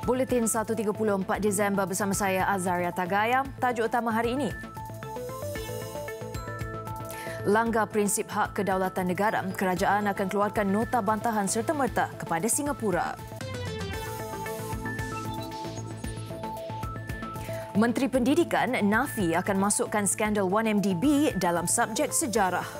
Buletin 1.34 Disember bersama saya Azaria Tagaya. Tajuk utama hari ini. Langgar prinsip hak kedaulatan negara, kerajaan akan keluarkan nota bantahan serta-merta kepada Singapura. Menteri Pendidikan, Nafi akan masukkan skandal 1MDB dalam subjek sejarah.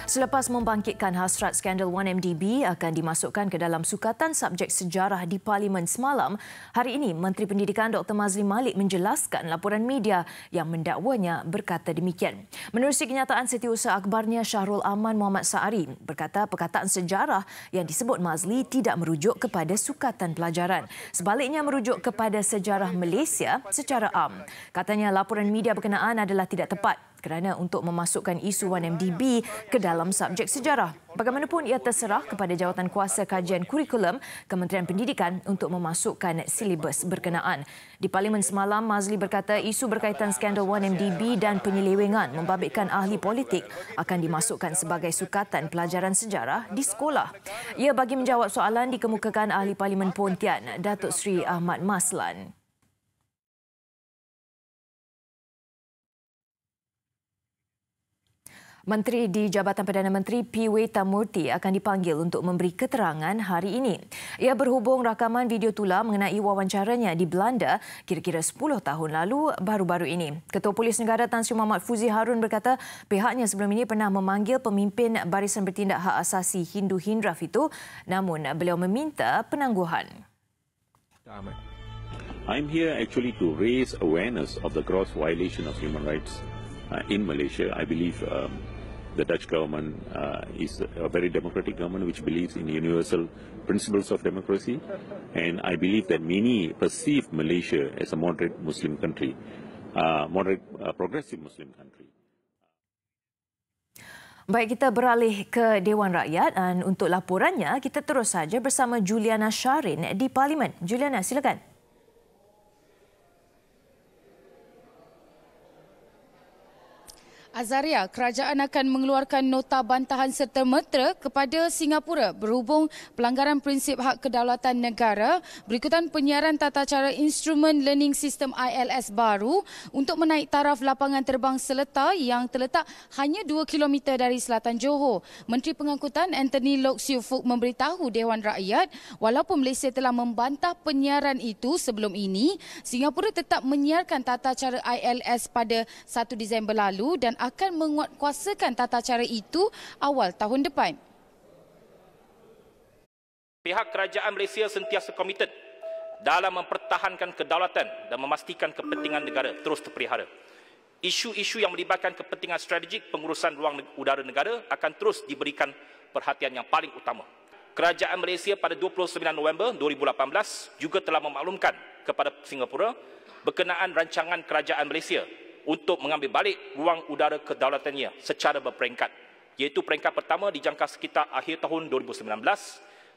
Selepas membangkitkan hasrat skandal 1MDB akan dimasukkan ke dalam sukatan subjek sejarah di Parlimen semalam, hari ini Menteri Pendidikan Dr. Mazli Malik menjelaskan laporan media yang mendakwanya berkata demikian. Menerusi kenyataan setiausaha akbarnya Syahrul Aman Muhammad Sa'ari berkata perkataan sejarah yang disebut Mazli tidak merujuk kepada sukatan pelajaran. Sebaliknya merujuk kepada sejarah Malaysia secara am. Katanya laporan media berkenaan adalah tidak tepat kerana untuk memasukkan isu 1MDB ke dalam dalam subjek sejarah. Bagaimanapun ia terserah kepada jawatan kuasa kajian kurikulum Kementerian Pendidikan untuk memasukkan silibus berkenaan. Di Parlimen semalam, Mazli berkata isu berkaitan skandal 1MDB dan penyelewengan membabitkan ahli politik akan dimasukkan sebagai sukatan pelajaran sejarah di sekolah. Ia bagi menjawab soalan dikemukakan ahli Parlimen Pontian, Datuk Sri Ahmad Maslan. Menteri di Jabatan Perdana Menteri P. Piwe Tamurti akan dipanggil untuk memberi keterangan hari ini. Ia berhubung rakaman video tular mengenai wawancaranya di Belanda kira-kira 10 tahun lalu baru-baru ini. Ketua Polis Negara Tan Sri Muhammad Fuzi Harun berkata pihaknya sebelum ini pernah memanggil pemimpin Barisan Bertindak Hak Asasi Hindu Hindraf itu namun beliau meminta penangguhan. Damn. I'm here actually to raise awareness of the gross violation of human rights uh, in Malaysia. I believe um, the Dutch government uh, is a very democratic government which believes in universal principles of democracy. And I believe that many perceive Malaysia as a moderate Muslim country, uh, moderate uh, progressive Muslim country. Baik, kita beralih ke Dewan Rakyat dan untuk laporannya, kita terus saja bersama Juliana Sharin di Parlimen. Juliana, silakan. Azaria, kerajaan akan mengeluarkan nota bantahan serta metra kepada Singapura berhubung pelanggaran prinsip hak kedaulatan negara berikutan penyiaran tata cara instrumen learning system ILS baru untuk menaik taraf lapangan terbang seleta yang terletak hanya 2 km dari selatan Johor. Menteri Pengangkutan Anthony Lok Siu Fook memberitahu Dewan Rakyat walaupun Malaysia telah membantah penyiaran itu sebelum ini, Singapura tetap menyiarkan tata cara ILS pada 1 Disember lalu dan akan akan menguatkuasakan tata cara itu awal tahun depan. Pihak kerajaan Malaysia sentiasa komited dalam mempertahankan kedaulatan dan memastikan kepentingan negara terus terperihara. Isu-isu yang melibatkan kepentingan strategik pengurusan ruang udara negara akan terus diberikan perhatian yang paling utama. Kerajaan Malaysia pada 29 November 2018 juga telah memaklumkan kepada Singapura berkenaan rancangan Kerajaan Malaysia untuk mengambil balik ruang udara kedaulatannya secara berperingkat iaitu peringkat pertama dijangka sekitar akhir tahun 2019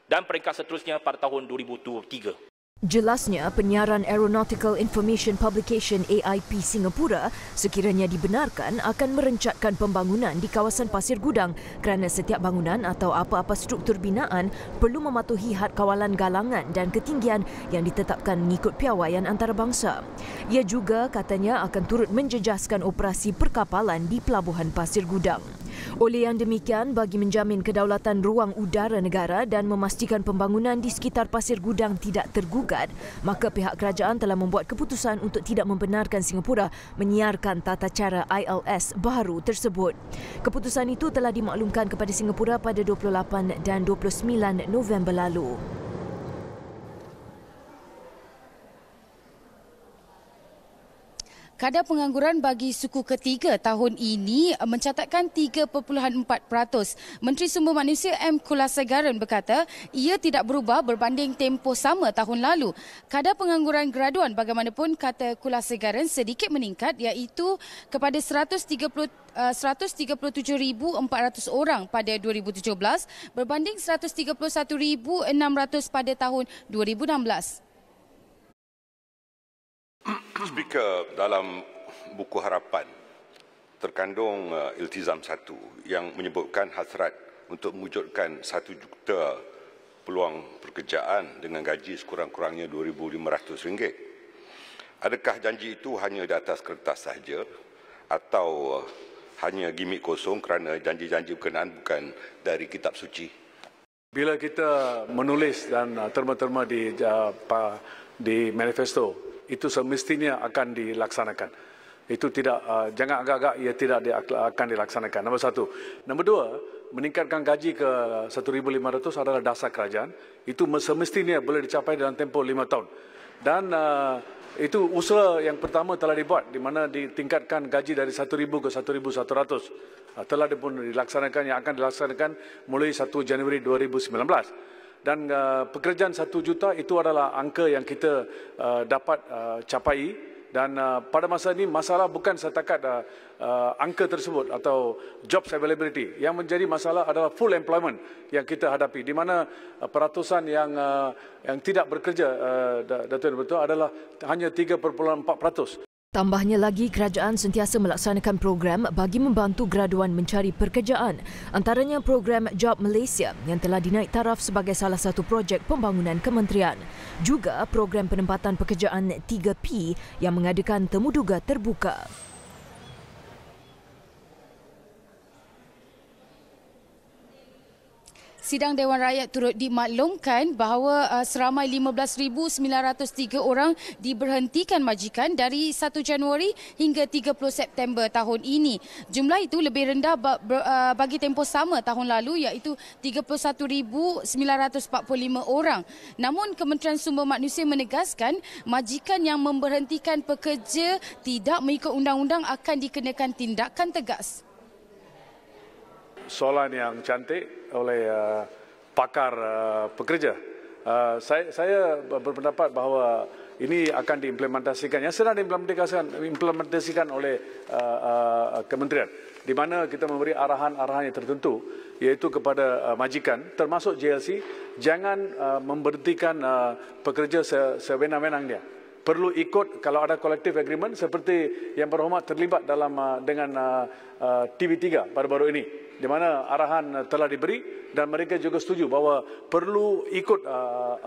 dan peringkat seterusnya pada tahun 2023 Jelasnya, penyiaran Aeronautical Information Publication AIP Singapura sekiranya dibenarkan akan merencatkan pembangunan di kawasan Pasir Gudang kerana setiap bangunan atau apa-apa struktur binaan perlu mematuhi had kawalan galangan dan ketinggian yang ditetapkan mengikut piawaian antarabangsa. Ia juga katanya akan turut menjejaskan operasi perkapalan di Pelabuhan Pasir Gudang. Oleh yang demikian, bagi menjamin kedaulatan ruang udara negara dan memastikan pembangunan di sekitar pasir gudang tidak tergugat, maka pihak kerajaan telah membuat keputusan untuk tidak membenarkan Singapura menyiarkan tata cara ILS baru tersebut. Keputusan itu telah dimaklumkan kepada Singapura pada 28 dan 29 November lalu. kadar pengangguran bagi suku ketiga tahun ini mencatatkan 3.4%. Menteri Sumber Manusia M. Kulasegaran berkata ia tidak berubah berbanding tempoh sama tahun lalu. Kadar pengangguran graduan bagaimanapun kata Kulasegaran sedikit meningkat iaitu kepada 130 137,400 eh, orang pada 2017 berbanding 131,600 pada tahun 2016. Speaker, uh, dalam buku harapan terkandung uh, iltizam satu yang menyebutkan hasrat untuk mewujudkan satu juta peluang pekerjaan dengan gaji sekurang-kurangnya RM2,500. Adakah janji itu hanya di atas kertas sahaja atau uh, hanya gimmick kosong kerana janji-janji berkenaan bukan dari kitab suci? Bila kita menulis dan uh, terma-terma di, uh, di manifesto itu semestinya akan dilaksanakan. Itu tidak uh, jangan agak-agak ia tidak di, akan dilaksanakan. Nombor satu. Nombor dua, meningkatkan gaji ke 1,500 adalah dasar kerajaan. Itu semestinya boleh dicapai dalam tempoh lima tahun. Dan uh, itu usaha yang pertama telah dibuat di mana ditingkatkan gaji dari 1,000 ke 1,100. Uh, telah pun dilaksanakan yang akan dilaksanakan mulai 1 Januari 2019 dan uh, pekerjaan 1 juta itu adalah angka yang kita uh, dapat uh, capai dan uh, pada masa ini masalah bukan setakat uh, uh, angka tersebut atau jobs availability yang menjadi masalah adalah full employment yang kita hadapi di mana uh, peratusan yang uh, yang tidak bekerja uh, Datuk Betul adalah hanya 3.4% Tambahnya lagi, kerajaan sentiasa melaksanakan program bagi membantu graduan mencari pekerjaan, antaranya program Job Malaysia yang telah dinaik taraf sebagai salah satu projek pembangunan kementerian. Juga program penempatan pekerjaan 3P yang mengadakan temuduga terbuka. Sidang Dewan Rakyat turut dimaklumkan bahawa uh, seramai 15,903 orang diberhentikan majikan dari 1 Januari hingga 30 September tahun ini. Jumlah itu lebih rendah uh, bagi tempoh sama tahun lalu iaitu 31,945 orang. Namun Kementerian Sumber Manusia menegaskan majikan yang memberhentikan pekerja tidak mengikut undang-undang akan dikenakan tindakan tegas soalan yang cantik oleh uh, pakar uh, pekerja. Uh, saya, saya berpendapat bahawa ini akan diimplementasikan. Yang sedang diimplementasikan, diimplementasikan oleh uh, uh, kementerian di mana kita memberi arahan-arahan yang tertentu iaitu kepada uh, majikan termasuk JLC jangan uh, memberhentikan uh, pekerja se sewenang-wenang dia perlu ikut kalau ada collective agreement seperti yang berhormat terlibat dalam uh, dengan uh, uh, TV3 baru-baru ini di mana arahan telah diberi dan mereka juga setuju bahawa perlu ikut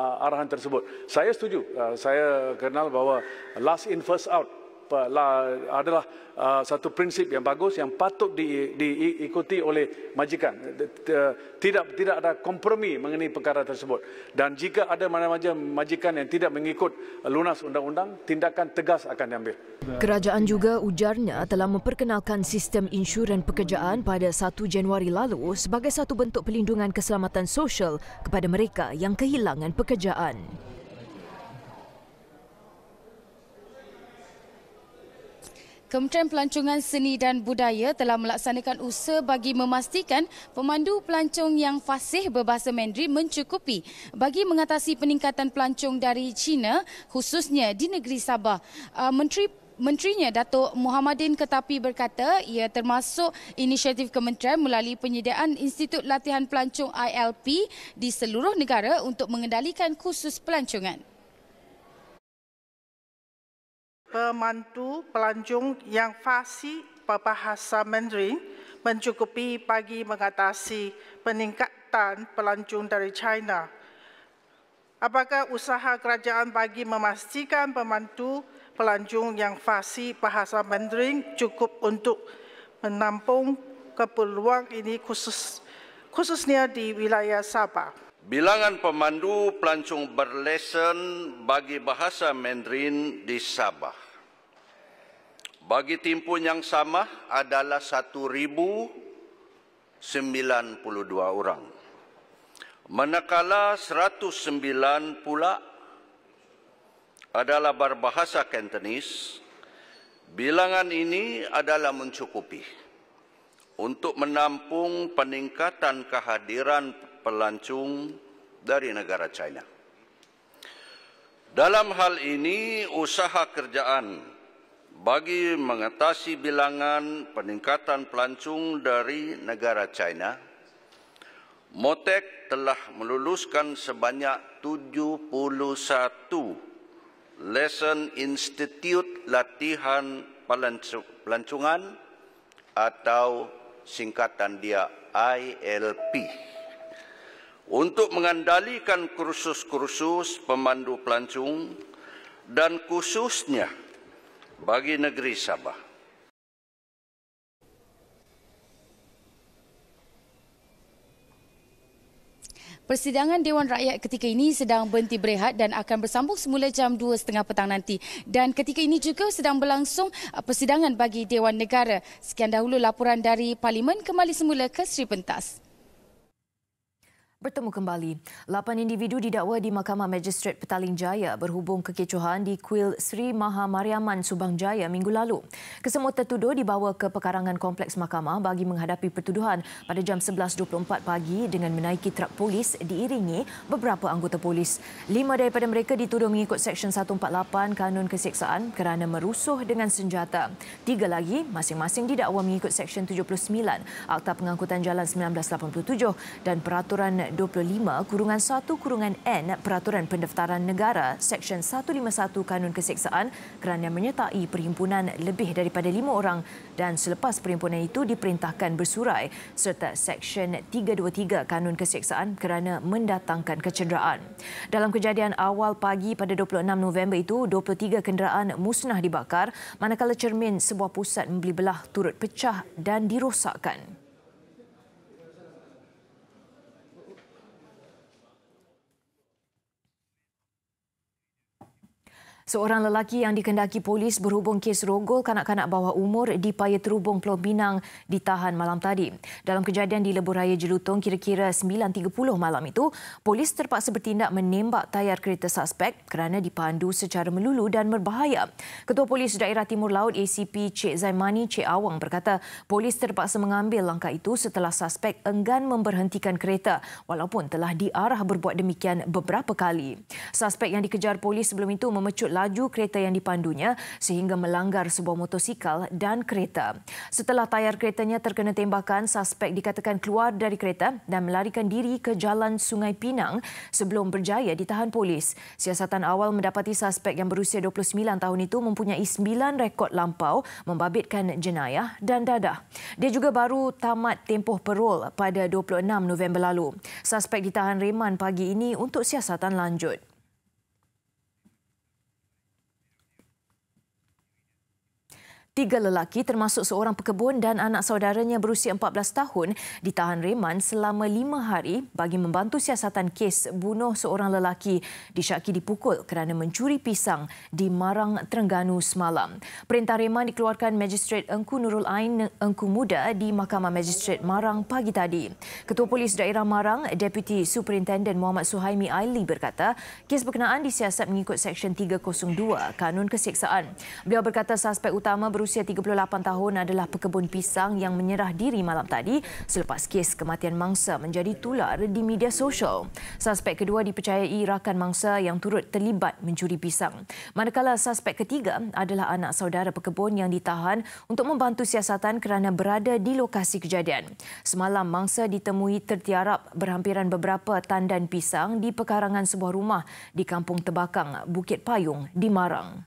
arahan tersebut. Saya setuju. saya kenal bahawa last in first out lah, adalah uh, satu prinsip yang bagus yang patut di, diikuti oleh majikan. Tidak tidak ada kompromi mengenai perkara tersebut. Dan jika ada mana-mana majikan yang tidak mengikut lunas undang-undang, tindakan tegas akan diambil. Kerajaan juga ujarnya telah memperkenalkan sistem insurans pekerjaan pada 1 Januari lalu sebagai satu bentuk pelindungan keselamatan sosial kepada mereka yang kehilangan pekerjaan. Kementerian Pelancongan Seni dan Budaya telah melaksanakan usaha bagi memastikan pemandu pelancong yang fasih berbahasa Mandarin mencukupi bagi mengatasi peningkatan pelancong dari China khususnya di negeri Sabah. Uh, Menteri Menterinya Datuk Muhammadin Ketapi berkata ia termasuk inisiatif kementerian melalui penyediaan Institut Latihan Pelancong ILP di seluruh negara untuk mengendalikan khusus pelancongan. Pemantu pelancong yang fasih berbahasa Mandarin mencukupi bagi mengatasi peningkatan pelancong dari China. Apakah usaha kerajaan bagi memastikan pemantu pelancong yang fasih bahasa Mandarin cukup untuk menampung keperluan ini khusus khususnya di wilayah Sabah? bilangan pemandu pelancong berlesen bagi bahasa Mandarin di Sabah. Bagi timpun yang sama adalah 1,092 orang. Manakala 109 pula adalah berbahasa Kentenis, bilangan ini adalah mencukupi untuk menampung peningkatan kehadiran pelancong dari negara China. Dalam hal ini, usaha kerjaan bagi mengatasi bilangan peningkatan pelancong dari negara China, Motek telah meluluskan sebanyak 71 Lesson Institute Latihan Pelancongan atau singkatan dia ILP untuk mengandalkan kursus-kursus pemandu pelancong dan khususnya bagi negeri Sabah. Persidangan Dewan Rakyat ketika ini sedang berhenti berehat dan akan bersambung semula jam 2.30 petang nanti. Dan ketika ini juga sedang berlangsung uh, persidangan bagi Dewan Negara. Sekian dahulu laporan dari Parlimen kembali semula ke Sri Pentas. Bertemu kembali. Lapan individu didakwa di Mahkamah Magistret Petaling Jaya berhubung kekecohan di Kuil Sri Maha Mariaman, Subang Jaya minggu lalu. Kesemua tertuduh dibawa ke pekarangan kompleks mahkamah bagi menghadapi pertuduhan pada jam 11.24 pagi dengan menaiki trak polis diiringi beberapa anggota polis. Lima daripada mereka dituduh mengikut Seksyen 148 Kanun Kesiksaan kerana merusuh dengan senjata. Tiga lagi masing-masing didakwa mengikut Seksyen 79 Akta Pengangkutan Jalan 1987 dan Peraturan 25 kurungan 1 kurungan N Peraturan Pendaftaran Negara Seksyen 151 Kanun Keseksaan kerana menyertai perhimpunan lebih daripada 5 orang dan selepas perhimpunan itu diperintahkan bersurai serta Seksyen 323 Kanun Keseksaan kerana mendatangkan kecederaan. Dalam kejadian awal pagi pada 26 November itu, 23 kenderaan musnah dibakar manakala cermin sebuah pusat membeli belah turut pecah dan dirosakkan. Seorang lelaki yang dikendaki polis berhubung kes rogol kanak-kanak bawah umur di Paya Terubung, Pulau Binang ditahan malam tadi. Dalam kejadian di Lebuh Raya Jelutong kira-kira 9.30 malam itu, polis terpaksa bertindak menembak tayar kereta suspek kerana dipandu secara melulu dan berbahaya. Ketua Polis Daerah Timur Laut ACP Cik Zaimani Cik Awang berkata polis terpaksa mengambil langkah itu setelah suspek enggan memberhentikan kereta walaupun telah diarah berbuat demikian beberapa kali. Suspek yang dikejar polis sebelum itu memecut laju kereta yang dipandunya sehingga melanggar sebuah motosikal dan kereta. Setelah tayar keretanya terkena tembakan, suspek dikatakan keluar dari kereta dan melarikan diri ke jalan Sungai Pinang sebelum berjaya ditahan polis. Siasatan awal mendapati suspek yang berusia 29 tahun itu mempunyai 9 rekod lampau membabitkan jenayah dan dadah. Dia juga baru tamat tempoh perol pada 26 November lalu. Suspek ditahan reman pagi ini untuk siasatan lanjut. Tiga lelaki termasuk seorang pekebun dan anak saudaranya berusia 14 tahun ditahan reman selama lima hari bagi membantu siasatan kes bunuh seorang lelaki disyaki dipukul kerana mencuri pisang di Marang, Terengganu semalam. Perintah reman dikeluarkan Magistrate Engku Nurul Ain Engku Muda di Mahkamah Magistrate Marang pagi tadi. Ketua Polis Daerah Marang, Deputy Superintendent Muhammad Suhaimi Aili berkata, kes berkenaan disiasat mengikut Seksyen 302 Kanun Kesiksaan Beliau berkata suspek utama berusia berusia 38 tahun adalah pekebun pisang yang menyerah diri malam tadi selepas kes kematian mangsa menjadi tular di media sosial. Suspek kedua dipercayai rakan mangsa yang turut terlibat mencuri pisang. Manakala suspek ketiga adalah anak saudara pekebun yang ditahan untuk membantu siasatan kerana berada di lokasi kejadian. Semalam mangsa ditemui tertiarap berhampiran beberapa tandan pisang di pekarangan sebuah rumah di Kampung Tebakang, Bukit Payung di Marang.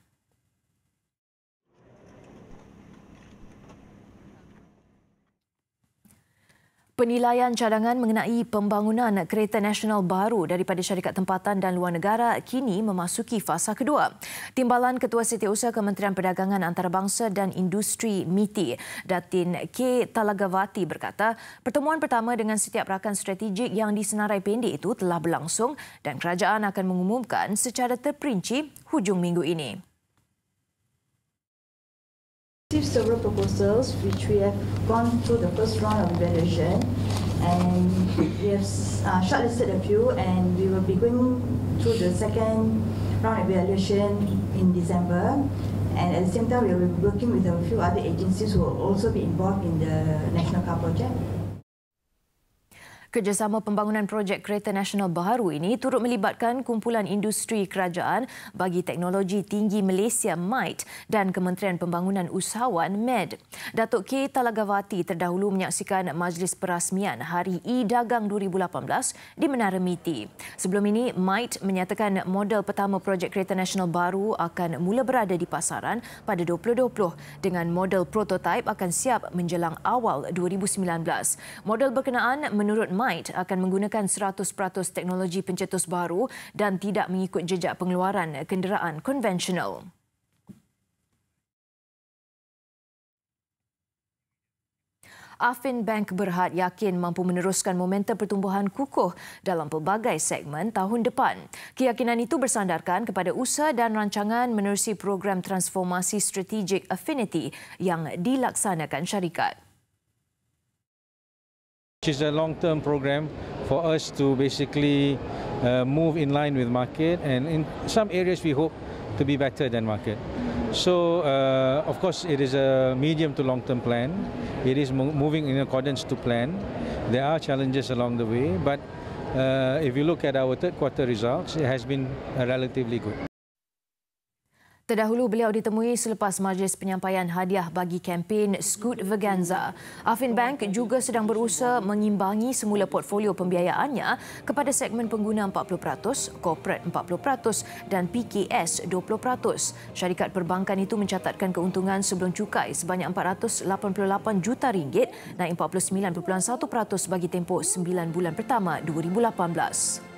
Penilaian cadangan mengenai pembangunan kereta nasional baru daripada syarikat tempatan dan luar negara kini memasuki fasa kedua. Timbalan Ketua Setiausaha Kementerian Perdagangan Antarabangsa dan Industri MITI, Datin K. Talagavati berkata, pertemuan pertama dengan setiap rakan strategik yang disenarai pendek itu telah berlangsung dan kerajaan akan mengumumkan secara terperinci hujung minggu ini. received several proposals which we have gone through the first round of evaluation and we have uh, shortlisted a few and we will be going through the second round evaluation in December and at the same time we will be working with a few other agencies who will also be involved in the National Car Project. Kerjasama pembangunan projek kereta nasional baru ini turut melibatkan kumpulan industri kerajaan bagi teknologi tinggi Malaysia MITE dan Kementerian Pembangunan Usahawan MED. Datuk K. Talagavati terdahulu menyaksikan majlis perasmian Hari E-Dagang 2018 di Menara MITI. Sebelum ini, MITE menyatakan model pertama projek kereta nasional baru akan mula berada di pasaran pada 2020 dengan model prototipe akan siap menjelang awal 2019. Model berkenaan menurut MITE Might akan menggunakan 100% teknologi pencetus baru dan tidak mengikut jejak pengeluaran kenderaan konvensional. Afin Bank Berhad yakin mampu meneruskan momentum pertumbuhan kukuh dalam pelbagai segmen tahun depan. Keyakinan itu bersandarkan kepada usaha dan rancangan menerusi program transformasi strategik Affinity yang dilaksanakan syarikat is a long-term program for us to basically uh, move in line with market and in some areas we hope to be better than market. So uh, of course it is a medium to long-term plan. It is mo moving in accordance to plan. There are challenges along the way but uh, if you look at our third quarter results it has been uh, relatively good. Terdahulu beliau ditemui selepas majlis penyampaian hadiah bagi kempen Scoot Veganza. Afin Bank juga sedang berusaha mengimbangi semula portfolio pembiayaannya kepada segmen pengguna 40%, corporate 40% dan PKS 20%. Syarikat perbankan itu mencatatkan keuntungan sebelum cukai sebanyak 488 juta ringgit naik 49.1% bagi tempoh 9 bulan pertama 2018.